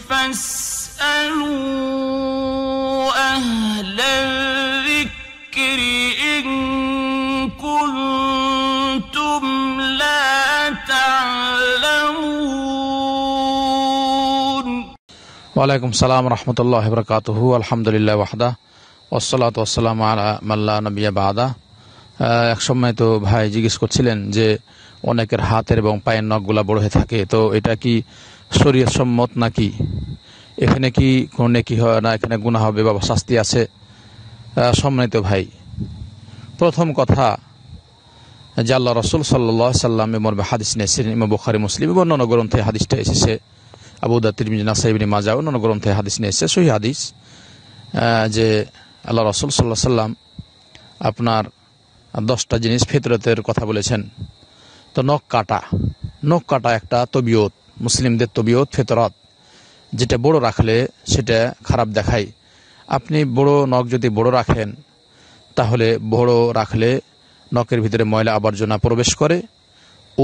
ওয়ালাইকুম সালাম রহমতুল্লাহ বরকাত আলহামদুলিল্লাহ ওয়াহদা ওসলাত ওসালাম মাল্লা নবিয়া বাদা এক সময় তো ভাই জিজ্ঞেস করছিলেন যে অনেকের হাতের এবং পায়ের নখগুলা বড় হয়ে থাকে তো এটা কি শরীয় সম্মত নাকি এখানে কি কোনো নেকি হয় না এখানে গুণা হবে বা শাস্তি আছে সম্মানিত ভাই প্রথম কথা যে আল্লাহ রসুল সাল্লা সাল্লাম মর্মে হাদিস নিয়েছিলেন ইমা বখারি মুসলিম এবং অন্য গ্রন্থে হাদিসটা এসেছে আবুদা তিরমিজ নাসাইবিনী মাজা অন্য গ্রন্থে হাদিস নিয়ে এসেছে সহি হাদিস যে আল্লাহ রসুল সাল্লাহ সাল্লাম আপনার দশটা জিনিস ফিতরতের কথা বলেছেন তো নখ কাটা নখ কাটা একটা তবিয়ত মুসলিমদের তবিয়ত ফেতরত যেটা বড় রাখলে সেটা খারাপ দেখায় আপনি বড় নখ যদি বড় রাখেন তাহলে বড় রাখলে নখের ভিতরে ময়লা আবর্জনা প্রবেশ করে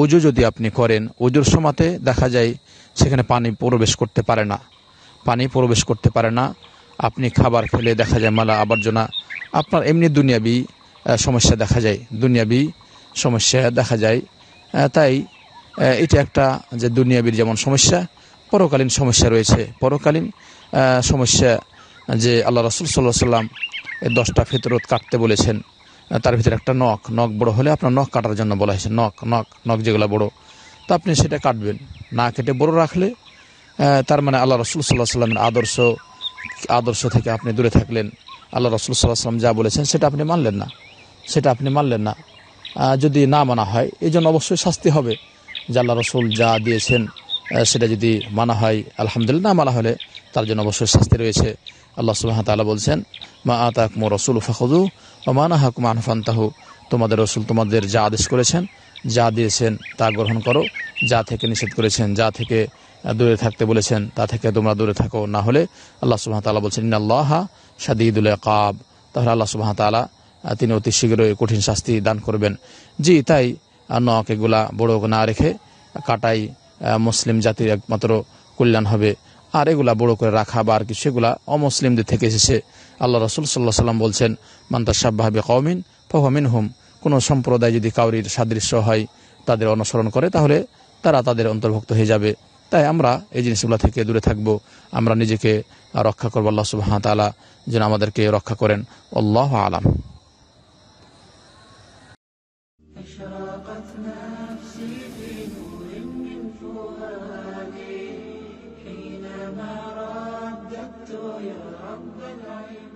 ওজো যদি আপনি করেন ওজুর সমাতে দেখা যায় সেখানে পানি প্রবেশ করতে পারে না পানি প্রবেশ করতে পারে না আপনি খাবার খেলে দেখা যায় মালা আবর্জনা আপনার এমনি দুনিয়াবি সমস্যা দেখা যায় দুনিয়াবি সমস্যা দেখা যায় তাই এটা একটা যে দুনিয়াবির যেমন সমস্যা পরকালীন সমস্যা রয়েছে পরকালীন সমস্যা যে আল্লাহ রসুল সাল্লাহ সাল্লাম দশটা ফিতরত কাটতে বলেছেন তার ভিতরে একটা নখ নখ বড় হলে আপনার নখ কাটার জন্য বলা হয়েছে নখ নখ নখ যেগুলো বড় তা আপনি সেটা কাটবেন না কেটে বড় রাখলে তার মানে আল্লাহ রসুল সাল্লাহ সাল্লামের আদর্শ আদর্শ থেকে আপনি দূরে থাকলেন আল্লাহ রসুল সাল্লাহ সাল্লাম যা বলেছেন সেটা আপনি মানলেন না সেটা আপনি মানলেন না যদি না মানা হয় এই জন্য অবশ্যই শাস্তি হবে জাল্লা রসুল যা দিয়েছেন সেটা যদি মানা হয় আলহামদুলিল্লাহ না মানা হলে তার জন্য অবশ্যই শাস্তি রয়েছে আল্লাহ সুবাহ তালা বলছেন মা মো রসুল ফাখুদু ও মানা হাকুম আনফান্তাহু তোমাদের রসুল তোমাদের যা আদেশ করেছেন যা দিয়েছেন তা গ্রহণ করো যা থেকে নিষেধ করেছেন যা থেকে দূরে থাকতে বলেছেন তা থেকে তোমরা দূরে থাকো না হলে আল্লাহ সুবাহ তালা বলছেন ইন্নাল্লাহা সাদিদুল কাব তাহলে আল্লাহ সুবাহ তালা তিনি অতি শীঘ্রই কঠিন শাস্তি দান করবেন জি তাই নখ এগুলা বড় না রেখে কাটাই মুসলিম জাতির একমাত্র কল্যাণ হবে আর এগুলা বড় করে রাখা বা আর কিছু এগুলা অমুসলিমদের থেকে এসেছে আল্লাহ রসুল সাল্লাহ সাল্লাম বলছেন মান্তা সাব্বাহাবে কওমিন ফহমিন হুম কোনো সম্প্রদায় যদি কাউরির সাদৃশ্য হয় তাদের অনুসরণ করে তাহলে তারা তাদের অন্তর্ভুক্ত হয়ে যাবে তাই আমরা এই জিনিসগুলো থেকে দূরে থাকব আমরা নিজেকে রক্ষা করবো আল্লাহ সুবাহ তালা যেন আমাদেরকে রক্ষা করেন আল্লাহ আলাম نفسي في من فؤادي حينما رددت يا رب العين